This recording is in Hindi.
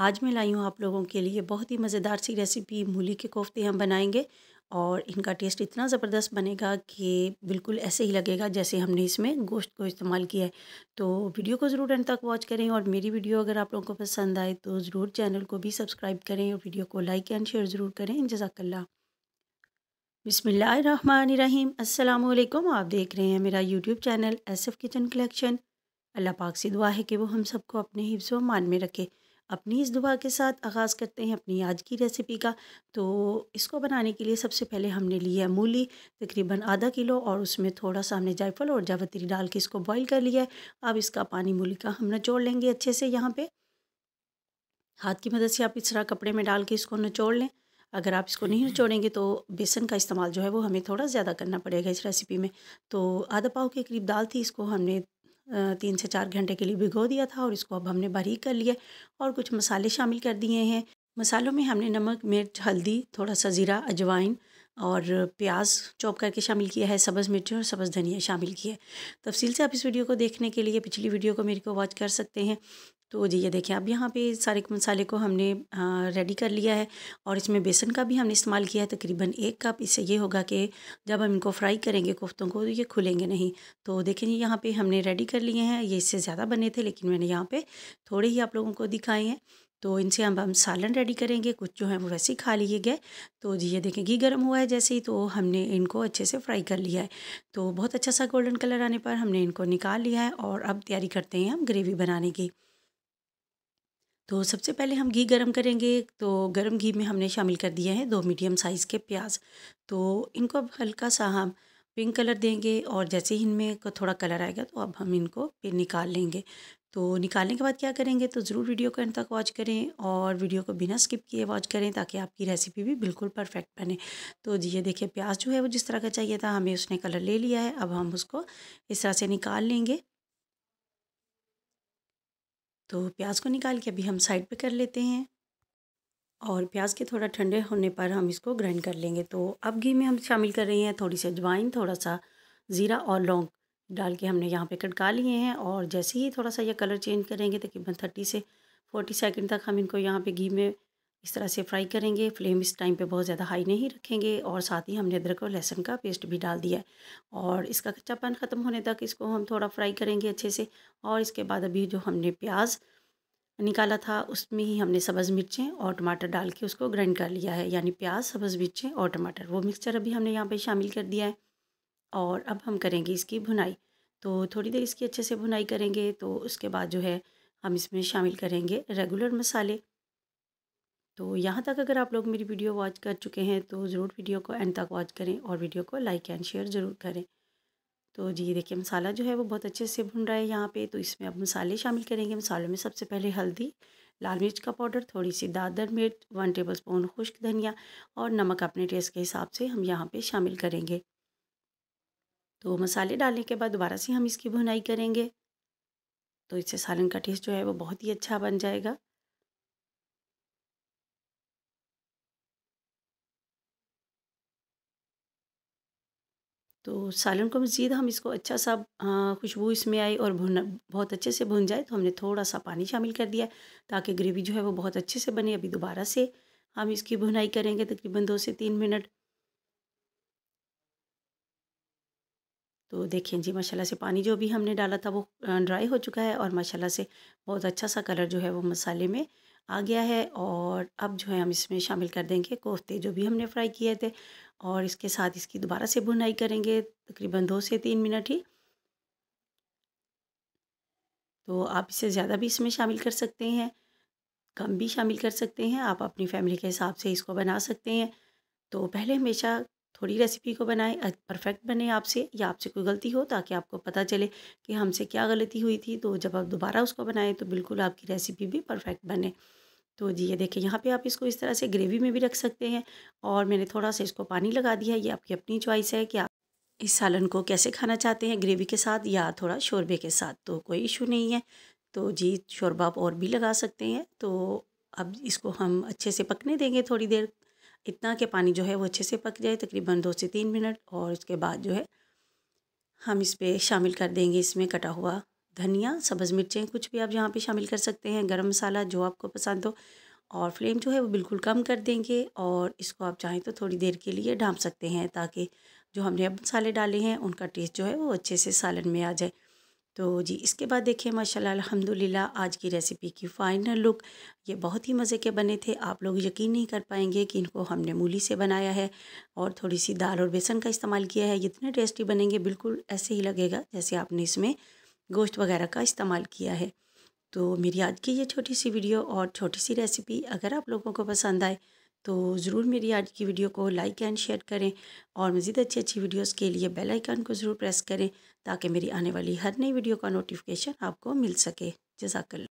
आज मैं लाई हूँ आप लोगों के लिए बहुत ही मज़ेदार सी रेसिपी मूली के कोफ्ते हम बनाएंगे और इनका टेस्ट इतना ज़बरदस्त बनेगा कि बिल्कुल ऐसे ही लगेगा जैसे हमने इसमें गोश्त को इस्तेमाल किया है तो वीडियो को ज़रूर एंड तक वॉच करें और मेरी वीडियो अगर आप लोगों को पसंद आए तो ज़रूर चैनल को भी सब्सक्राइब करें और वीडियो को लाइक एंड शेयर ज़रूर करें जजाकल्ला बिसमीम अल्लाम आप देख रहे हैं मेरा YouTube channel S F kitchen collection अल्लाह पाक से दुआ है कि वो हम सबको अपने हिफ्स मान में रखें अपनी इस दुआ के साथ आगाज़ करते हैं अपनी आज की रेसिपी का तो इसको बनाने के लिए सबसे पहले हमने लिया है मूली तकरीबन आधा किलो और उसमें थोड़ा सा हमने जायफल और जावत्री डाल के इसको बॉईल कर लिया है अब इसका पानी मूली का हम नचोड़ लेंगे अच्छे से यहाँ पे हाथ की मदद से आप इस तरह कपड़े में डाल के इसको नचोड़ लें अगर आप इसको नहीं निचोड़ेंगे तो बेसन का इस्तेमाल जो है वो हमें थोड़ा ज़्यादा करना पड़ेगा इस रेसिपी में तो आधा पाव के करीब दाल थी इसको हमने तीन से चार घंटे के लिए भिगो दिया था और इसको अब हमने बारीक कर लिया और कुछ मसाले शामिल कर दिए हैं मसालों में हमने नमक मिर्च हल्दी थोड़ा सा ज़ीरा अजवाइन और प्याज चॉप करके शामिल किया है सब्ज़ मिर्ची और सब्ज़ धनिया शामिल किया है तफसील से आप इस वीडियो को देखने के लिए पिछली वीडियो को मेरे को वॉच कर सकते हैं तो जी ये देखिए अब यहाँ पे सारे मसाले को हमने रेडी कर लिया है और इसमें बेसन का भी हमने इस्तेमाल किया है तकरीबन एक कप इससे ये होगा कि जब हम इनको फ्राई करेंगे कोफ्तों को तो ये खुलेंगे नहीं तो देखें जी यहाँ पे हमने रेडी कर लिए हैं ये इससे ज़्यादा बने थे लेकिन मैंने यहाँ पे थोड़े ही आप लोगों को दिखाए हैं तो इनसे हम हम सालन रेडी करेंगे कुछ जो है वो वैसे ही खा लिए गए तो ये देखें घी गर्म हुआ है जैसे ही तो हमने इनको अच्छे से फ्राई कर लिया है तो बहुत अच्छा सा गोल्डन कलर आने पर हमने इनको निकाल लिया है और अब तैयारी करते हैं हम ग्रेवी बनाने की तो सबसे पहले हम घी गरम करेंगे तो गरम घी में हमने शामिल कर दिए हैं दो मीडियम साइज़ के प्याज तो इनको अब हल्का सा हम पिंक कलर देंगे और जैसे ही इनमें थोड़ा कलर आएगा तो अब हम इनको फिर निकाल लेंगे तो निकालने के बाद क्या करेंगे तो ज़रूर वीडियो को एंड तक वॉच करें और वीडियो को बिना स्किप किए वॉच करें ताकि आपकी रेसिपी भी बिल्कुल परफेक्ट बने तो ये देखिए प्याज जो है वो जिस तरह का चाहिए था हमें उसने कलर ले लिया है अब हम उसको इस तरह से निकाल लेंगे तो प्याज को निकाल के अभी हम साइड पर कर लेते हैं और प्याज के थोड़ा ठंडे होने पर हम इसको ग्राइंड कर लेंगे तो अब घी में हम शामिल कर रहे हैं थोड़ी सी अजवाइन थोड़ा सा ज़ीरा और लौंग डाल के हमने यहाँ पे कटका लिए हैं और जैसे ही थोड़ा सा ये कलर चेंज करेंगे तकरीबन थर्टी से फोर्टी सेकंड तक हम इनको यहाँ पे घी में इस तरह से फ्राई करेंगे फ्लेम इस टाइम पे बहुत ज़्यादा हाई नहीं रखेंगे और साथ ही हमने अदरक और लहसुन का पेस्ट भी डाल दिया है और इसका कच्चापन ख़त्म होने तक इसको हम थोड़ा फ्राई करेंगे अच्छे से और इसके बाद अभी जो हमने प्याज निकाला था उसमें ही हमने सब्ज़ मिर्चें और टमाटर डाल के उसको ग्राइंड कर लिया है यानी प्याज सब्ज़ मिर्चें और टमाटर वो मिक्सचर अभी हमने यहाँ पर शामिल कर दिया है और अब हम करेंगे इसकी भुनाई तो थोड़ी देर इसकी अच्छे से भुनाई करेंगे तो उसके बाद जो है हम इसमें शामिल करेंगे रेगुलर मसाले तो यहाँ तक अगर आप लोग मेरी वीडियो वॉच कर चुके हैं तो ज़रूर वीडियो को एंड तक वॉच करें और वीडियो को लाइक एंड शेयर ज़रूर करें तो जी देखिए मसाला जो है वो बहुत अच्छे से भुन रहा है यहाँ पे तो इसमें अब मसाले शामिल करेंगे मसालों में सबसे पहले हल्दी लाल मिर्च का पाउडर थोड़ी सी दादर मिर्च वन टेबल स्पून खुश्क धनिया और नमक अपने टेस्ट के हिसाब से हम यहाँ पर शामिल करेंगे तो मसाले डालने के बाद दोबारा से हम इसकी भुनाई करेंगे तो इससे सालन का टेस्ट जो है वो बहुत ही अच्छा बन जाएगा तो सालन को मज़ीद हम इसको अच्छा सा खुशबू इसमें आई और भुन बहुत अच्छे से भुन जाए तो हमने थोड़ा सा पानी शामिल कर दिया ताकि ग्रेवी जो है वो बहुत अच्छे से बने अभी दोबारा से हम इसकी भुनाई करेंगे तकरीबन दो से तीन मिनट तो देखें जी माशाल्लाह से पानी जो भी हमने डाला था वो ड्राई हो चुका है और माशाल्लाह से बहुत अच्छा सा कलर जो है वो मसाले में आ गया है और अब जो है हम इसमें शामिल कर देंगे कोफ्ते जो भी हमने फ्राई किए थे और इसके साथ इसकी दोबारा से भुनाई करेंगे तकरीबन दो से तीन मिनट ही तो आप इसे ज़्यादा भी इसमें शामिल कर सकते हैं कम भी शामिल कर सकते हैं आप अपनी फैमिली के हिसाब से इसको बना सकते हैं तो पहले हमेशा थोड़ी रेसिपी को बनाएं परफेक्ट बने आपसे या आपसे कोई गलती हो ताकि आपको पता चले कि हमसे क्या गलती हुई थी तो जब आप दोबारा उसको बनाएं तो बिल्कुल आपकी रेसिपी भी परफेक्ट बने तो जी ये देखें यहाँ पे आप इसको इस तरह से ग्रेवी में भी रख सकते हैं और मैंने थोड़ा सा इसको पानी लगा दिया ये आपकी अपनी चॉइस है कि आप इस सालन को कैसे खाना चाहते हैं ग्रेवी के साथ या थोड़ा शोरबे के साथ तो कोई इशू नहीं है तो जी शोरबा आप और भी लगा सकते हैं तो अब इसको हम अच्छे से पकने देंगे थोड़ी देर इतना के पानी जो है वो अच्छे से पक जाए तकरीबन दो से तीन मिनट और उसके बाद जो है हम इस पर शामिल कर देंगे इसमें कटा हुआ धनिया सब्ज़ मिर्चें कुछ भी आप यहाँ पे शामिल कर सकते हैं गरम मसाला जो आपको पसंद हो और फ्लेम जो है वो बिल्कुल कम कर देंगे और इसको आप चाहें तो थोड़ी देर के लिए ढाँप सकते हैं ताकि जो हमने अब मसाले डाले हैं उनका टेस्ट जो है वो अच्छे से सालन में आ जाए तो जी इसके बाद देखिए माशाल्लाह अल्हम्दुलिल्लाह आज की रेसिपी की फाइनल लुक ये बहुत ही मज़े के बने थे आप लोग यकीन नहीं कर पाएंगे कि इनको हमने मूली से बनाया है और थोड़ी सी दाल और बेसन का इस्तेमाल किया है इतने टेस्टी बनेंगे बिल्कुल ऐसे ही लगेगा जैसे आपने इसमें गोश्त वगैरह का इस्तेमाल किया है तो मेरी आज की ये छोटी सी वीडियो और छोटी सी रेसिपी अगर आप लोगों को पसंद आए तो ज़रूर मेरी आज की वीडियो को लाइक एंड शेयर करें और मज़ीद अच्छी अच्छी वीडियोज़ के लिए बेल आइकन को ज़रूर प्रेस करें ताकि मेरी आने वाली हर नई वीडियो का नोटिफिकेशन आपको मिल सके जजाकल्ला